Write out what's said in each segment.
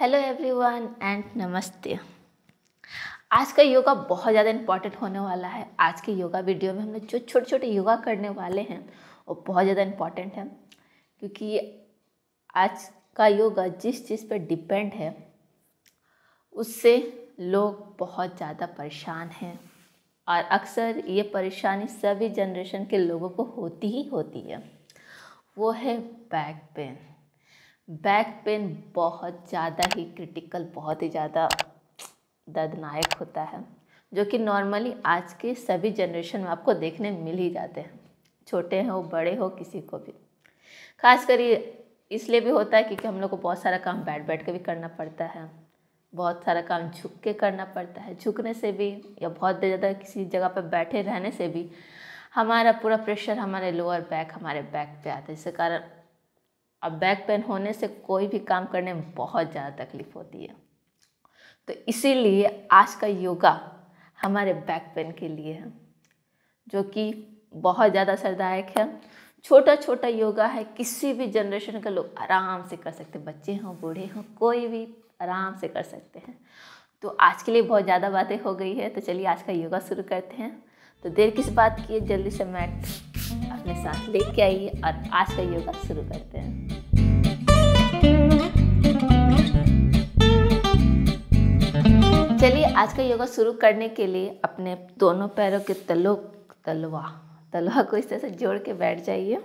Hello everyone and नमस्ते आज का योगा बहुत ज़्यादा इम्पॉर्टेंट होने वाला है आज के योगा वीडियो में हम लोग जो छोटे छोटे योगा करने वाले हैं वो बहुत ज़्यादा इम्पॉर्टेंट है क्योंकि आज का योगा जिस चीज़ पर डिपेंड है उससे लोग बहुत ज़्यादा परेशान हैं और अक्सर ये परेशानी सभी जनरेशन के लोगों को होती ही होती है वो है बैक पेन बैक पेन बहुत ज़्यादा ही क्रिटिकल बहुत ही ज़्यादा दर्दनायक होता है जो कि नॉर्मली आज के सभी जनरेशन में आपको देखने मिल ही जाते हैं छोटे हो बड़े हो किसी को भी खास कर इसलिए भी होता है क्योंकि हम लोग को बहुत सारा काम बैठ बैठ के भी करना पड़ता है बहुत सारा काम झुक के करना पड़ता है झुकने से भी या बहुत ज़्यादा किसी जगह पर बैठे रहने से भी हमारा पूरा प्रेशर हमारे लोअर बैक हमारे बैक पे आता है जिसके कारण अब बैक पेन होने से कोई भी काम करने में बहुत ज़्यादा तकलीफ होती है तो इसीलिए आज का योगा हमारे बैक पेन के लिए है जो कि बहुत ज़्यादा असरदायक है छोटा छोटा योगा है किसी भी जनरेशन का लोग आराम से कर सकते हैं बच्चे हों बूढ़े हों कोई भी आराम से कर सकते हैं तो आज के लिए बहुत ज़्यादा बातें हो गई है तो चलिए आज का योगा शुरू करते हैं तो देर किस बात की है जल्दी से मैट अपने साथ लेके आइए और आज का योगा शुरू करते हैं चलिए आज का योगा शुरू करने के लिए अपने दोनों पैरों के तलो तलवा तलवा को इस तरह से जोड़ के बैठ जाइए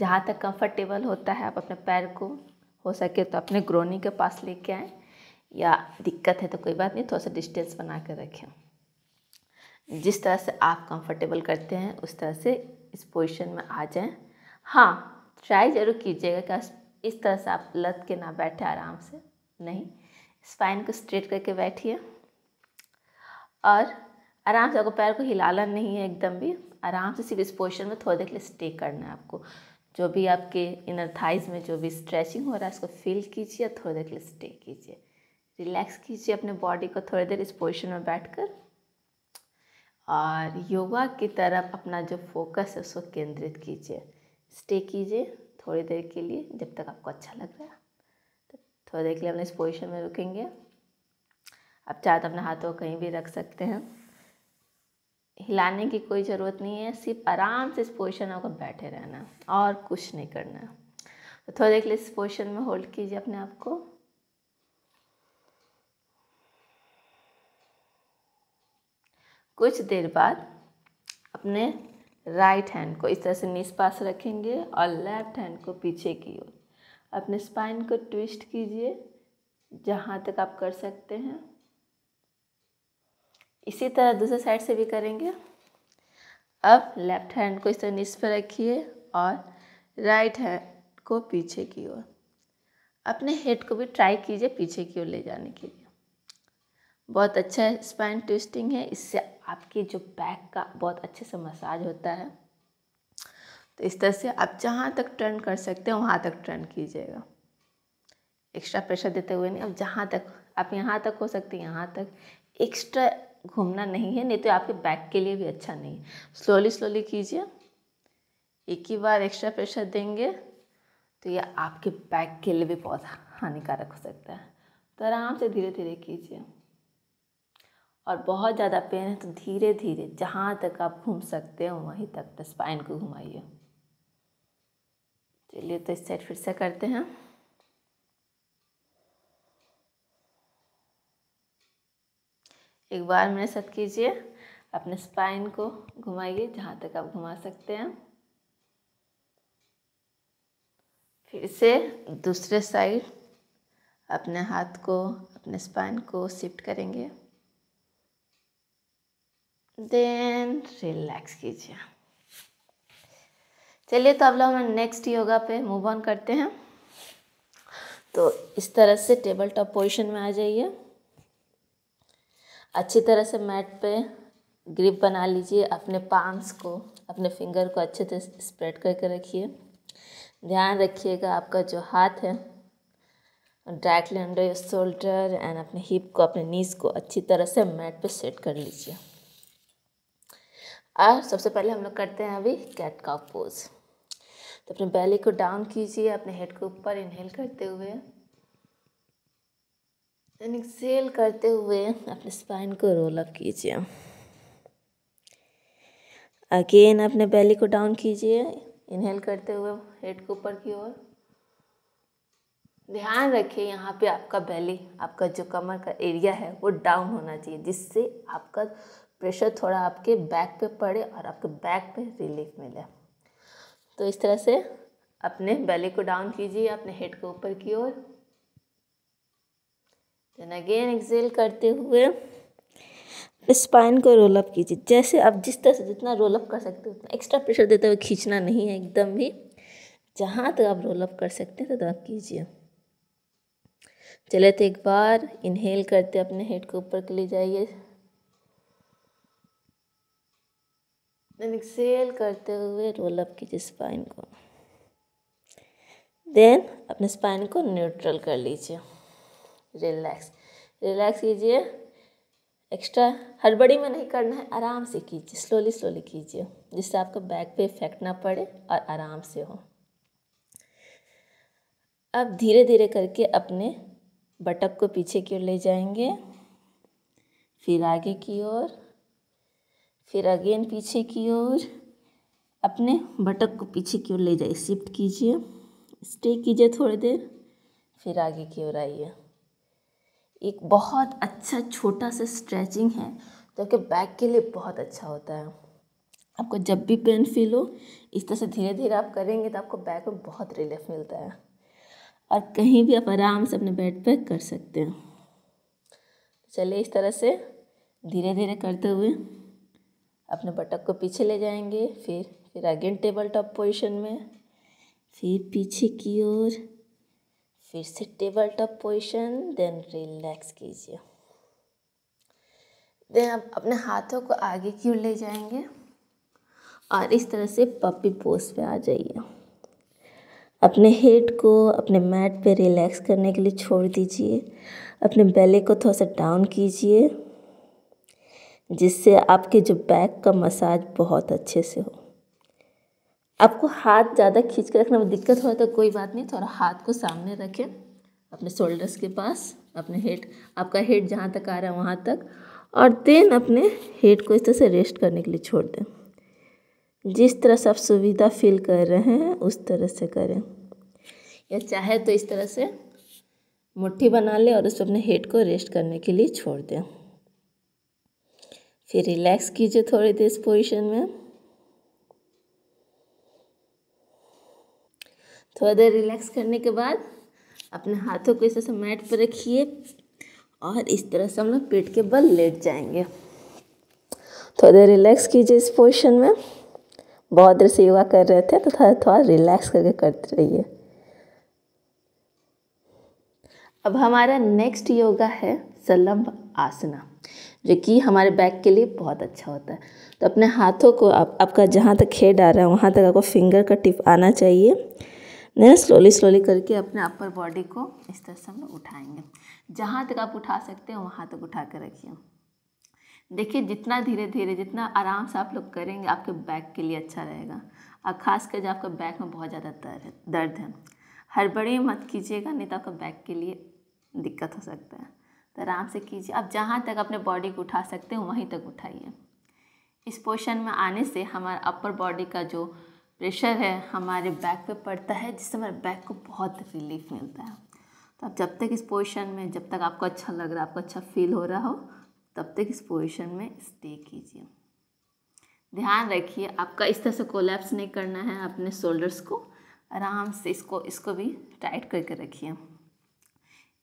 जहाँ तक कंफर्टेबल होता है आप अपने पैर को हो सके तो अपने ग्रोनी के पास लेके आएँ या दिक्कत है तो कोई बात नहीं थोड़ा सा डिस्टेंस बना कर रखें जिस तरह से आप कंफर्टेबल करते हैं उस तरह से इस पोजीशन में आ जाएं हाँ ट्राई ज़रूर कीजिएगा कि इस तरह से आप लत के ना बैठे आराम से नहीं स्पाइन को स्ट्रेट करके बैठिए और आराम से आपको पैर को हिलाना नहीं है एकदम भी आराम से सिर्फ इस पोजिशन में थोड़ी देर के लिए स्टे करना है आपको जो भी आपके इनर थाइज में जो भी स्ट्रेचिंग हो रहा है उसको फील कीजिए थोड़ी देर के लिए स्टे कीजिए रिलैक्स कीजिए अपने बॉडी को थोड़ी देर इस पोजिशन में बैठ कर और योगा की तरफ अपना जो फोकस है उसको केंद्रित कीजिए स्टे कीजिए थोड़ी देर के लिए जब तक आपको अच्छा लग रहा है तो थोड़ी देर के लिए अपने इस पोजिशन में रुकेंगे आप चाहे तो अपने हाथों को कहीं भी रख सकते हैं हिलाने की कोई ज़रूरत नहीं है सिर्फ आराम से इस पोजिशन में बैठे रहना और कुछ नहीं करना तो थोड़ी देर के लिए इस पोजिशन में होल्ड कीजिए अपने आप को कुछ देर बाद अपने राइट हैंड को इस तरह से नीस पास रखेंगे और लेफ्ट हैंड को पीछे की ओर अपने स्पाइन को ट्विस्ट कीजिए जहाँ तक आप कर सकते हैं इसी तरह दूसरे साइड से भी करेंगे अब लेफ्ट हैंड को इस तरह नीस पर रखिए और राइट हैंड को पीछे की ओर अपने हेड को भी ट्राई कीजिए पीछे की ओर ले जाने के लिए बहुत अच्छा स्पाइन ट्विस्टिंग है इससे आपके जो बैक का बहुत अच्छे से मसाज होता है तो इस तरह से आप जहाँ तक टर्न कर सकते हैं वहाँ तक टर्न कीजिएगा एक्स्ट्रा प्रेशर देते हुए नहीं अब जहाँ तक आप यहाँ तक हो सकते हैं यहाँ तक एक्स्ट्रा घूमना नहीं है नहीं तो आपके बैक के लिए भी अच्छा नहीं है स्लोली स्लोली कीजिए एक ही बार एक्स्ट्रा प्रेशर देंगे तो ये आपके बैक के लिए भी बहुत हानिकारक हो सकता है तो आराम से धीरे धीरे कीजिए और बहुत ज़्यादा पेन है तो धीरे धीरे जहाँ तक आप घूम सकते हो वहीं तक स्पाइन तो को घुमाइए चलिए तो इस साइड फिर से करते हैं एक बार मेरे साथ कीजिए अपने स्पाइन को घुमाइए जहाँ तक आप घुमा सकते हैं फिर से दूसरे साइड अपने हाथ को अपने स्पाइन को शिफ्ट करेंगे देन रिलैक्स कीजिए चलिए तो अब लोग हम नेक्स्ट योगा पे मूव ऑन करते हैं तो इस तरह से टेबल टॉप पोजिशन में आ जाइए अच्छी तरह से मैट पे ग्रिप बना लीजिए अपने पाम्स को अपने फिंगर को अच्छे से स्प्रेड करके रखिए ध्यान रखिएगा आपका जो हाथ है directly under your shoulder and अपने हिप को अपने नीज को अच्छी तरह से मैट पे सेट कर लीजिए और सबसे पहले हम लोग करते हैं अभी कैट का पोज तो अपने बैली को डाउन कीजिए अपने हेड को ऊपर इनहेल करते हुए एक्सेल करते हुए अपने स्पाइन को रोल अप कीजिए अगेन अपने बैली को डाउन कीजिए इनहेल करते हुए हेड को ऊपर की ओर ध्यान रखिए यहाँ पे आपका बैली आपका जो कमर का एरिया है वो डाउन होना चाहिए जिससे आपका प्रेशर थोड़ा आपके बैक पे पड़े और आपके बैक पे रिलीफ मिले तो इस तरह से अपने बेली को डाउन कीजिए अपने हेड को ऊपर की ओर देन अगेन एक्सेल करते हुए स्पाइन को रोल अप कीजिए जैसे आप जिस तरह से जितना रोल अप कर सकते हो उतना एक्स्ट्रा प्रेशर देते हुए खींचना नहीं है एकदम भी जहाँ तक तो आप रोल अप कर सकते हैं तो आप कीजिए चले तो एक बार इनहेल करते अपने हेड को ऊपर के लिए जाइए देन एक्सेल करते हुए रोल अप कीजिए स्पाइन को देन अपने स्पाइन को न्यूट्रल कर लीजिए रिलैक्स रिलैक्स कीजिए एक्स्ट्रा हड़बड़ी में नहीं करना है आराम से कीजिए स्लोली स्लोली कीजिए जिससे आपको बैक पे इफेक्ट ना पड़े और आराम से हो अब धीरे धीरे करके अपने बटक को पीछे की ओर ले जाएंगे फिर आगे की ओर फिर अगेन पीछे की ओर अपने बटक को पीछे की ओर ले जाइए शिफ्ट कीजिए स्टे कीजिए थोड़ी देर फिर आगे की ओर आइए एक बहुत अच्छा छोटा सा स्ट्रेचिंग है जो कि बैक के लिए बहुत अच्छा होता है आपको जब भी पेन फील हो इस तरह से धीरे धीरे आप करेंगे तो आपको बैक में बहुत रिलीफ मिलता है और कहीं भी आप आराम से अपने बेड पर कर सकते हैं चलिए इस तरह से धीरे धीरे करते हुए अपने बटक को पीछे ले जाएंगे फिर फिर अगेन टेबल टॉप पोजिशन में फिर पीछे की ओर फिर से table top position then relax कीजिए देन आप अपने हाथों को आगे की ओर ले जाएंगे और इस तरह से पपी पोज पे आ जाइए अपने हेड को अपने मैट पे रिलैक्स करने के लिए छोड़ दीजिए अपने बेले को थोड़ा सा डाउन कीजिए जिससे आपके जो बैक का मसाज बहुत अच्छे से हो आपको हाथ ज़्यादा खींच कर रखने में दिक्कत हो तो कोई बात नहीं थोड़ा हाथ को सामने रखें अपने शोल्डर्स के पास अपने हेड आपका हेड जहाँ तक आ रहा है वहाँ तक और देन अपने हेड को इस तरह से रेस्ट करने के लिए छोड़ दें जिस तरह से आप सुविधा फील कर रहे हैं उस तरह से करें या चाहे तो इस तरह से मुट्ठी बना लें और उस अपने हेड को रेस्ट करने के लिए छोड़ दें फिर रिलैक्स कीजिए थोड़ी देर इस पोजिशन में थोड़ी देर रिलैक्स करने के बाद अपने हाथों को इस तरह से मैट पर रखिए और इस तरह से हम लोग पेट के बल लेट जाएंगे थोड़ी देर रिलैक्स कीजिए इस पोजिशन में बहुत देर से योगा कर रहे थे तो थोड़ा थोड़ा रिलैक्स करके करते रहिए अब हमारा नेक्स्ट योगा है सलम्ब आसना जो कि हमारे बैक के लिए बहुत अच्छा होता है तो अपने हाथों को आप आपका जहाँ तक खेड आ रहा है वहाँ तक आपको फिंगर का टिप आना चाहिए नहीं स्लोली स्लोली करके अपने अपर बॉडी को इस तरह से हम लोग उठाएंगे जहाँ तक आप उठा सकते हैं वहाँ तक उठा कर रखिए देखिए जितना धीरे धीरे जितना आराम से आप लोग करेंगे आपके बैक के लिए अच्छा रहेगा और ख़ास कर जब आपका बैक में बहुत ज़्यादा दर्द है दर्द है हड़बड़ी मत कीजिएगा नहीं तो आपका बैक के लिए दिक्कत हो सकता है तो आराम से कीजिए आप जहाँ तक अपने बॉडी को उठा सकते हो वहीं तक उठाइए इस पोशन में आने से हमारा अपर बॉडी का जो प्रेशर है हमारे बैक पे पड़ता है जिससे हमारे बैक को बहुत रिलीफ मिलता है तो आप जब तक इस पोजिशन में जब तक आपको अच्छा लग रहा है आपको अच्छा फील हो रहा हो तब तक इस पोजिशन में स्टे कीजिए ध्यान रखिए आपका इस तरह से कोलैप्स नहीं करना है अपने शोल्डर्स को आराम से इसको इसको भी टाइट करके रखिए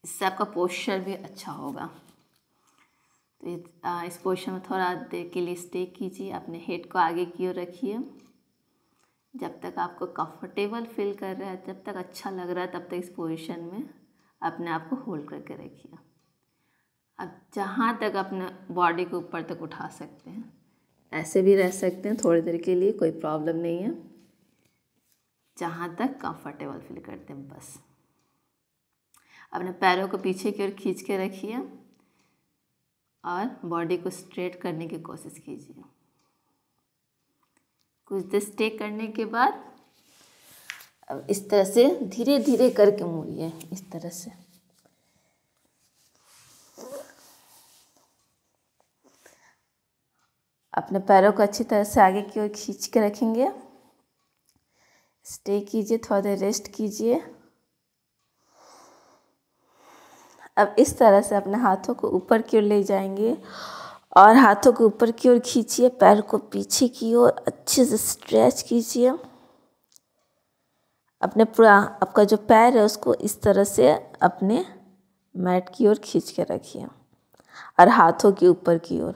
इससे आपका पोस्चर भी अच्छा होगा तो इस पोजिशन में थोड़ा देर के लिए स्टे कीजिए अपने हेड को आगे की ओर रखिए जब तक आपको कंफर्टेबल फील कर रहा है जब तक अच्छा लग रहा है तब तक इस पोजिशन में अपने आप को होल्ड करके रखिए अब जहाँ तक अपने बॉडी को ऊपर तक उठा सकते हैं ऐसे भी रह सकते हैं थोड़ी देर के लिए कोई प्रॉब्लम नहीं है जहाँ तक कंफर्टेबल फील करते हैं बस अपने पैरों को पीछे की ओर खींच के रखिए और बॉडी को स्ट्रेट करने की कोशिश कीजिए कुछ देर स्टे करने के बाद अब इस तरह से धीरे धीरे करके मुड़िए इस तरह से अपने पैरों को अच्छी तरह से आगे की ओर खींच के रखेंगे स्टे कीजिए थोड़ा देर रेस्ट कीजिए अब इस तरह से अपने हाथों को ऊपर की ओर ले जाएंगे और हाथों को ऊपर की ओर खींचिए पैर को पीछे की ओर अच्छे से स्ट्रेच कीजिए अपने पूरा आपका जो पैर है उसको इस तरह से अपने मैट की ओर खींच के रखिए और हाथों के ऊपर की ओर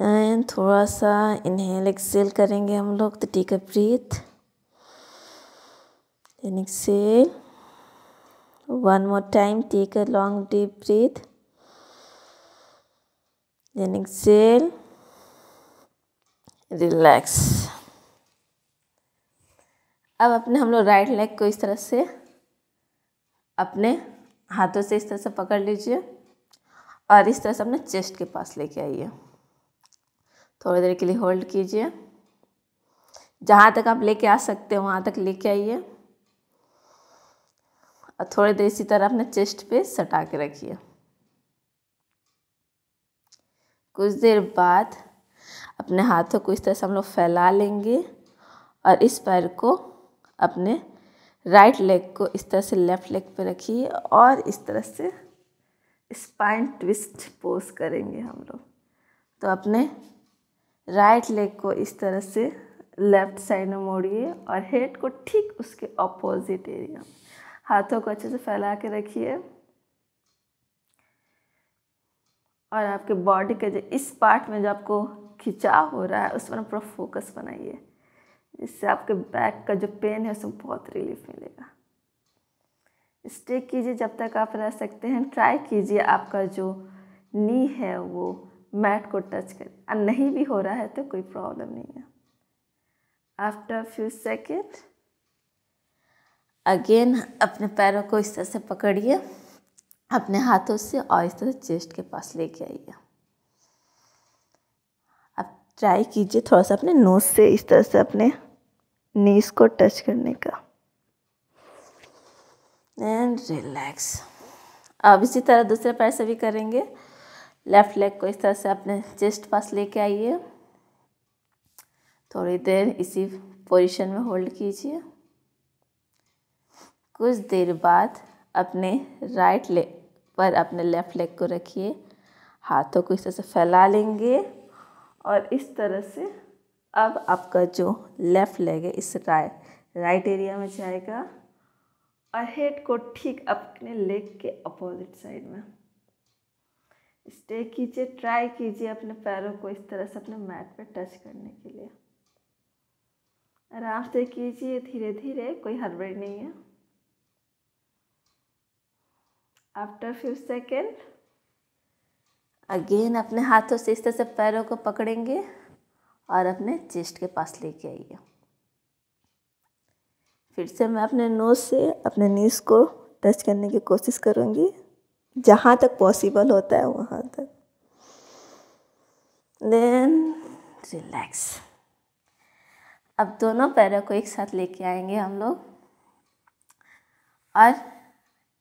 एंड थोड़ा सा इनहेल एक्सेल करेंगे हम लोग तो take a breath exhale One more time, take a long deep breath. Then exhale. Relax. अब अपने हम लोग राइट लेग को इस तरह से अपने हाथों से इस तरह से पकड़ लीजिए और इस तरह से अपने चेस्ट के पास लेके आइए थोड़ी देर के लिए होल्ड कीजिए जहाँ तक आप लेके आ सकते हो वहाँ तक लेके आइए और थोड़ी देर इसी तरह अपने चेस्ट पे सटा के रखिए कुछ देर बाद अपने हाथों को इस तरह से हम लोग फैला लेंगे और इस पैर को अपने राइट लेग को इस तरह से लेफ्ट लेग पे रखिए और इस तरह से स्पाइन ट्विस्ट पोज करेंगे हम लोग तो अपने राइट लेग को इस तरह से लेफ्ट साइड में मोड़िए और हेड को ठीक उसके अपोजिट एरिया में हाथों को अच्छे से फैला के रखिए और आपके बॉडी के जो इस पार्ट में जो आपको खिंचाव हो रहा है उस पर पूरा फोकस बनाइए जिससे आपके बैक का जो पेन है उसमें बहुत रिलीफ मिलेगा स्टे कीजिए जब तक आप रह सकते हैं ट्राई कीजिए आपका जो नी है वो मैट को टच कर और नहीं भी हो रहा है तो कोई प्रॉब्लम नहीं है आफ्टर फ्यू सेकेंड अगेन अपने पैरों को इस तरह से पकड़िए अपने हाथों से और इस तरह चेस्ट के पास लेके आइए अब ट्राई कीजिए थोड़ा सा अपने नोज से इस तरह से अपने नीज को टच करने का एंड रिलैक्स अब इसी तरह दूसरे पैर से भी करेंगे लेफ्ट लेग को इस तरह से अपने चेस्ट पास लेके आइए थोड़ी देर इसी पोजीशन में होल्ड कीजिए कुछ देर बाद अपने राइट लेग पर अपने लेफ़्ट लेग को रखिए हाथों को इस तरह से फैला लेंगे और इस तरह से अब आपका जो लेफ़्ट लेग है इस राइट राइट एरिया में जाएगा और हेड को ठीक अपने लेग के अपोजिट साइड में स्टे कीजिए ट्राई कीजिए अपने पैरों को इस तरह से अपने मैट पे टच करने के लिए आराम से कीजिए धीरे धीरे कोई हड़बड़ी नहीं है आफ्टर फ्यू सेकेंड अगेन अपने हाथों से इस तरह से पैरों को पकड़ेंगे और अपने चेस्ट के पास लेके आइए फिर से मैं अपने नोज से अपने नीज को टच करने की कोशिश करूँगी जहाँ तक पॉसिबल होता है वहाँ तक देन रिलैक्स अब दोनों पैरों को एक साथ लेके आएंगे हम लोग और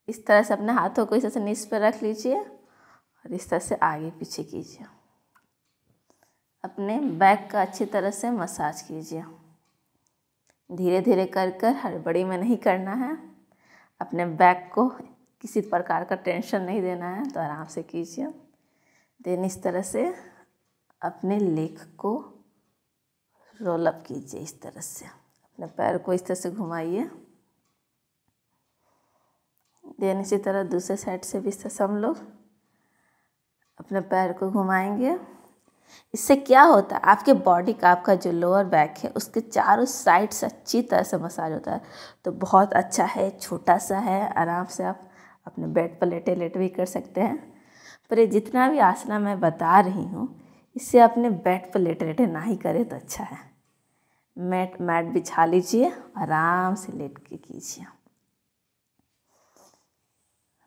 इस तरह से अपने हाथों को इस तरह से नीच पर रख लीजिए और इस तरह से आगे पीछे कीजिए अपने बैक का अच्छी तरह से मसाज कीजिए धीरे धीरे कर कर हड़बड़ी में नहीं करना है अपने बैक को किसी प्रकार का टेंशन नहीं देना है तो आराम से कीजिए देन इस तरह से अपने लेग को रोल अप कीजिए इस तरह से अपने पैर को इस तरह से घुमाइए देन इसी तरह दूसरे साइड से भी हम लोग अपने पैर को घुमाएंगे इससे क्या होता है आपके बॉडी का आपका जो लोअर बैक है उसके चारों साइड से अच्छी तरह से मसाज होता है तो बहुत अच्छा है छोटा सा है आराम से आप अपने बेड पर लेटे लेट भी कर सकते हैं पर ये जितना भी आसना मैं बता रही हूँ इससे अपने बेड पर लेटे लेटे ना ही करें तो अच्छा है मैट मैट बिछा लीजिए आराम से लेट के कीजिए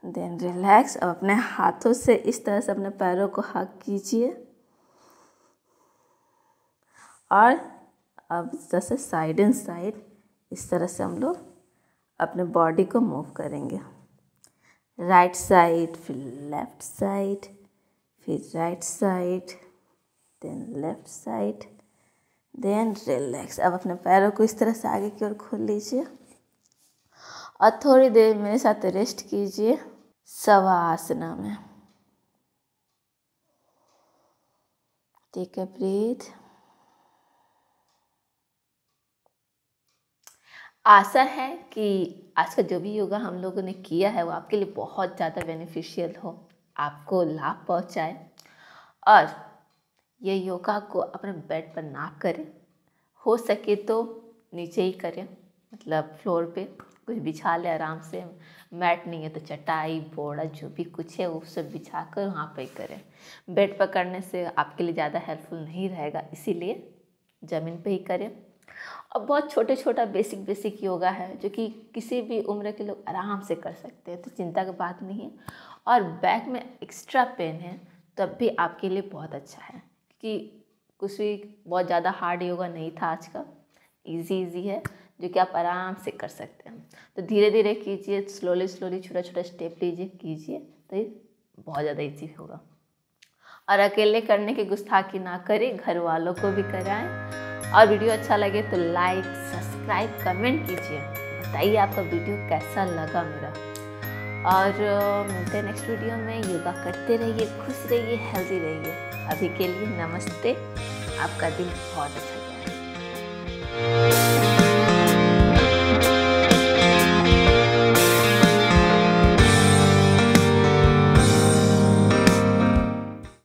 देन रिलैक्स अब अपने हाथों से इस तरह से अपने पैरों को हक कीजिए और अब जैसे साइड एंड साइड इस तरह से हम लोग अपने बॉडी को मूव करेंगे राइट साइड फिर लेफ्ट साइड फिर right side then left side then relax अब अपने पैरों को इस तरह से आगे की ओर खोल लीजिए और थोड़ी देर मेरे साथ रेस्ट कीजिए सवा आसना में ब्रीथ आशा है कि आज का जो भी योगा हम लोगों ने किया है वो आपके लिए बहुत ज़्यादा बेनिफिशियल हो आपको लाभ पहुँचाए और ये योगा को अपने बेड पर ना करें हो सके तो नीचे ही करें मतलब फ्लोर पे कुछ बिछा ले आराम से मैट नहीं है तो चटाई बोड़ा जो भी कुछ है वो सब बिछा कर वहाँ पर करें बेड पर करने से आपके लिए ज़्यादा हेल्पफुल नहीं रहेगा इसीलिए ज़मीन पर ही करें और बहुत छोटे छोटा बेसिक बेसिक योगा है जो कि किसी भी उम्र के लोग आराम से कर सकते हैं तो चिंता की बात नहीं है और बैक में एक्स्ट्रा पेन है तब भी आपके लिए बहुत अच्छा है कि कुछ भी बहुत ज़्यादा हार्ड योगा नहीं था आज का ईजी ईजी है जो कि आप आराम से कर सकते हैं तो धीरे धीरे कीजिए स्लोली स्लोली छोटा छोटा स्टेप लीजिए कीजिए तो ये बहुत ज़्यादा इजी होगा और अकेले करने की गुस्ताखी ना करें घर वालों को भी कराएं और वीडियो अच्छा लगे तो लाइक सब्सक्राइब कमेंट कीजिए बताइए आपका वीडियो कैसा लगा मेरा और मिलते हैं नेक्स्ट वीडियो में योगा करते रहिए खुश रहिए हेल्दी रहिए अभी के लिए नमस्ते आपका दिन बहुत अच्छा लगा